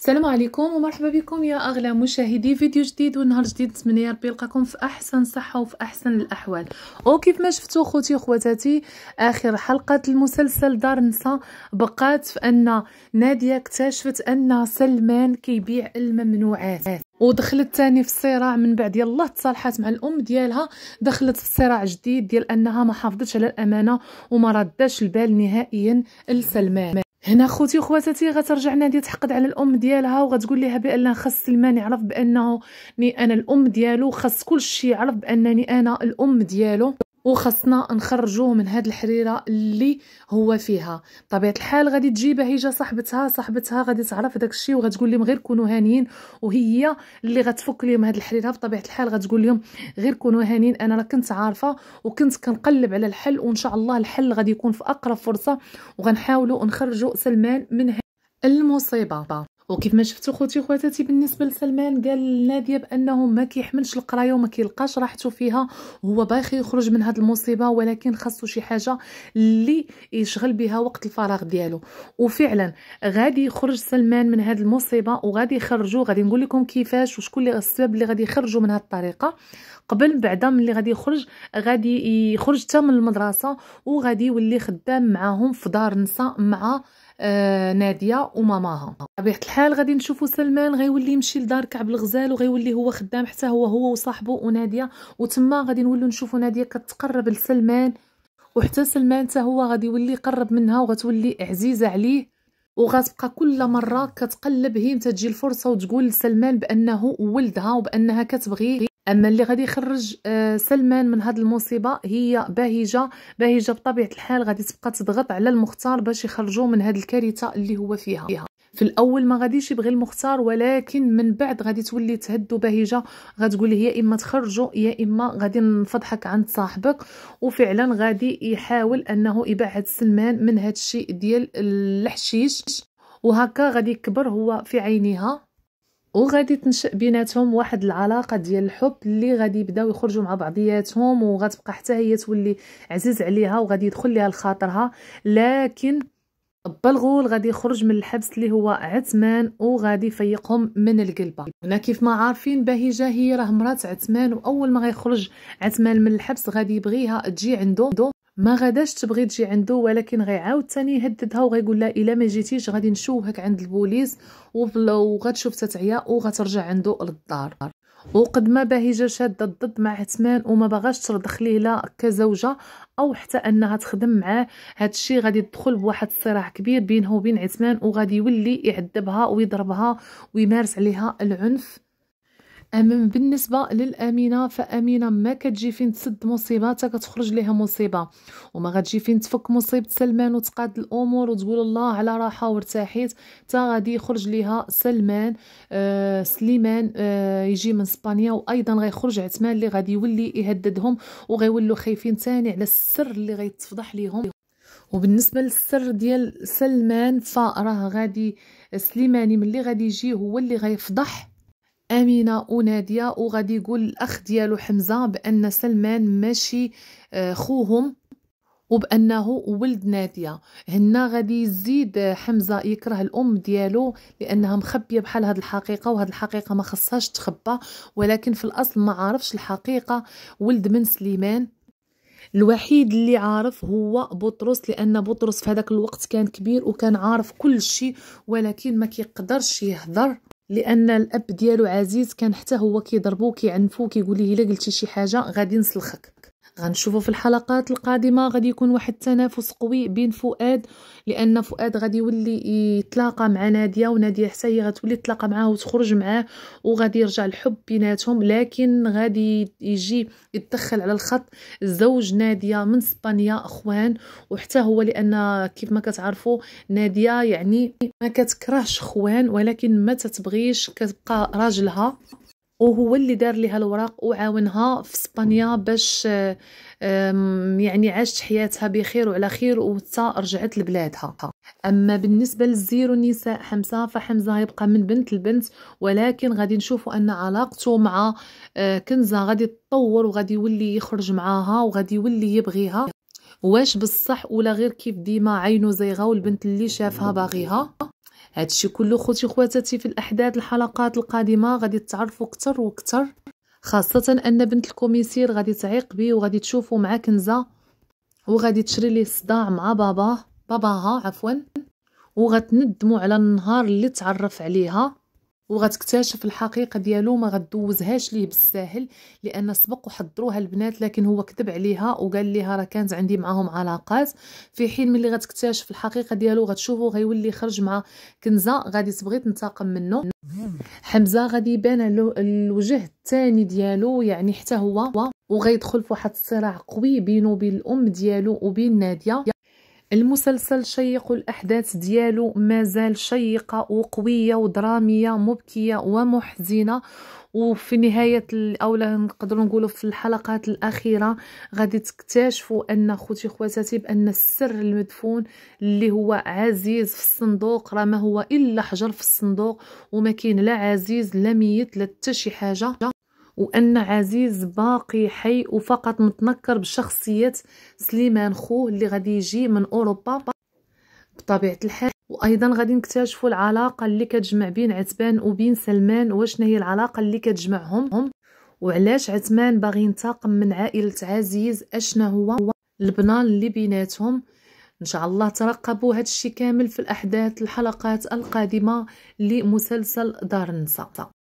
السلام عليكم ومرحبا بكم يا اغلى مشاهدي فيديو جديد ونهار جديد نتمنى يا ربي يلقاكم في احسن صحه وفي احسن الاحوال وكيف ما شفتوا خوتي وخواتاتي اخر حلقه المسلسل دار نسا بقات في ان ناديه اكتشفت ان سلمان كيبيع الممنوعات ودخلت تاني في الصراع من بعد يلا تصالحات مع الام ديالها دخلت في صراع جديد ديال انها ما حافظتش على الامانه وما رداش البال نهائيا لسلمان هنا خوتي وخواتاتي غترجع ناديه تحقد على الام ديالها وغتقول لها بان خاص سلمان يعرف بانه انا الام ديالو خاص كلشي يعرف بانني انا الام ديالو وخصنا نخرجوه من هاد الحريره اللي هو فيها طبيعه الحال غادي تجيبها هي صاحبتها صاحبتها غادي تعرف داك الشيء وغتقول لهم غير كونوا هانيين وهي اللي غتفك لهم هاد الحريره بطبيعه الحال غتقول لهم غير كونوا هانيين انا راه كنت عارفه وكنت كنقلب على الحل وان شاء الله الحل غادي يكون في اقرب فرصه وغنحاولوا نخرجوا سلمان من المصيبه وكيف ما شفتوا خوتي وخواتاتي بالنسبه لسلمان قال لناديه بانه ما كيحملش القرايه وما كيلقاش راحته فيها هو باغي يخرج من هذه المصيبه ولكن خاصو شي حاجه اللي يشغل بها وقت الفراغ ديالو وفعلا غادي يخرج سلمان من هذه المصيبه وغادي يخرجوا غادي نقول لكم كيفاش وشكون اللي السبب اللي غادي يخرجوا من هذه الطريقه قبل بعدا ملي غادي يخرج غادي يخرج حتى من المدرسه وغادي يولي خدام معاهم في دار نساء مع آه ناديه وماماها بطبيعه الحال غادي نشوفوا سلمان غيولي يمشي لدار كعب الغزال وغيولي هو خدام حتى هو هو وصاحبه وناديه وتما غادي نوليو نشوفوا ناديه كتقرب لسلمان وحتى سلمان حتى هو غادي يولي يقرب منها وغتولي عزيزه عليه وغتبقى كل مره كتقلب هي تجي الفرصه وتقول لسلمان بانه ولدها وبانها كتبغيه اما اللي غادي يخرج آه، سلمان من هاد المصيبه هي بهيجه بهيجه بطبيعه الحال غادي تبقى تضغط على المختار باش يخرجوا من هاد الكارثه اللي هو فيها في الاول ما غاديش يبغي المختار ولكن من بعد غادي تولي تهدو بهيجه غتقول يا اما تخرجو يا اما غادي نفضحك عند صاحبك وفعلا غادي يحاول انه يبعد سلمان من هاد الشيء ديال الحشيش وهكا غادي يكبر هو في عينيها وغادي تنشأ بيناتهم واحد العلاقه ديال الحب اللي غادي يبداو يخرجوا مع بعضياتهم وغتبقى حتى هي تولي عزيز عليها وغادي يدخل ليها لخاطرها لكن بلغول غادي يخرج من الحبس اللي هو عثمان وغادي يفيقهم من القلبه هنا كيف ما عارفين بهجه هي راه مرات عثمان واول ما غيخرج عثمان من الحبس غادي يبغيها تجي عنده ما غاداش تبغي تجي عنده ولكن غيعاود تاني يهددها وغيقول لها الا ما جيتيش غادي نشوهك عند البوليس وغتشوف تتعيا وغترجع عنده للدار وقد ما باهجه شاده الضد مع عثمان وما باغاش ترضخ ليه لا كزوجه او حتى انها تخدم معاه هذا الشيء غادي تدخل بواحد الصراع كبير بينه وبين عثمان وغادي يولي يعذبها ويضربها ويمارس عليها العنف أما بالنسبة للأمينة فأمينة ما كتجي فين تسد مصيبة حتى كتخرج ليها مصيبة وما غتجي فين تفك مصيبة سلمان وتقاد الأمور وتقول الله على راحة وارتاحيت حتى غادي يخرج ليها سلمان آه سليمان آه يجي من اسبانيا وأيضا غيخرج عثمان اللي غادي يولي يهددهم وغيولوا خايفين تاني على السر اللي غيتفضح ليهم وبالنسبه للسر ديال سلمان فراه غادي سليماني ملي غادي يجي هو اللي غيفضح امينه وناديه وغادي يقول الاخ ديالو حمزه بان سلمان ماشي آه، خوهم وبانه ولد ناديه هنا غادي يزيد آه، حمزه يكره الام ديالو لانها مخبيه بحال هاد الحقيقه وهاد الحقيقه ما خصهاش تخبى ولكن في الاصل ما عارفش الحقيقه ولد من سليمان الوحيد اللي عارف هو بطرس لان بطرس في هذاك الوقت كان كبير وكان عارف كل شيء ولكن ما كيقدرش يهضر لان الاب ديالو عزيز كان حتى هو كيضربو كيعنفو كيقول ليه الا قلتي شي حاجه غادي نسلخك غنشوفوا في الحلقات القادمه غادي يكون واحد التنافس قوي بين فؤاد لان فؤاد غادي يولي يتلاقى مع ناديه وناديه حتى هي غتولي تتلاقى معاه وتخرج معاه وغادي يرجع الحب بيناتهم لكن غادي يجي يتدخل على الخط زوج ناديه من اسبانيا اخوان وحتى هو لان كيف ما كتعرفوا ناديه يعني ما كتكرهش خوان ولكن ما تتبغيش كتبقى راجلها وهو اللي دار لها الوراق وعاونها في اسبانيا باش يعني عاشت حياتها بخير وعلى خير وتا رجعت لبلادها اما بالنسبه للزيرو نساء حمزه فحمزه يبقى من بنت لبنت ولكن غادي نشوفوا ان علاقته مع آه، كنزه غادي تطور وغادي يولي يخرج معاها وغادي يولي يبغيها واش بصح ولا غير كيف ديما عينو زيغه والبنت اللي شافها باغيها هادشي كله خوتي خواتاتي في الاحداث الحلقات القادمه غادي تعرفوا اكثر واكثر خاصه ان بنت الكوميسير غادي تعيق بيه وغادي تشوفو مع كنزه وغادي تشري ليه صداع مع باباه باباها عفوا وغتندموا على النهار اللي تعرف عليها وغتكتشف الحقيقه ديالو ما غدوزهاش ليه بالساهل لان سبق وحضروها البنات لكن هو كذب عليها وقال ليها راه كانت عندي معاهم علاقات في حين ملي غتكتشف الحقيقه ديالو غتشوفو غيولي خرج مع كنزه غادي تبغي تنتقم منه حمزه غادي يبان الوجه الثاني ديالو يعني حتى هو وغيدخل في واحد الصراع قوي بينه وبين الام ديالو وبين ناديه المسلسل شيق الأحداث ديالو مازال شيقة وقوية ودرامية مبكية ومحزنة وفي نهاية أو نقدروا نقولوا في الحلقات الأخيرة غادي تكتشفوا أن خوتي خواتاتي بأن السر المدفون اللي هو عزيز في الصندوق راه ما هو إلا حجر في الصندوق وما كاين لا عزيز لا ميت لا حتى شي حاجة وأن عزيز باقي حي وفقط متنكر بشخصية سليمان خوه اللي غادي يجي من أوروبا بطبيعة الحال وايضا غادي نكتشفوا العلاقه اللي كتجمع بين عتبان وبين سلمان وشنو هي العلاقه اللي كتجمعهم هم وعلاش عثمان باغي ينتقم من عائله عزيز اشنا هو, هو البنان اللي بيناتهم ان شاء الله ترقبوا هذا الشيء كامل في الاحداث الحلقات القادمه لمسلسل دار النساء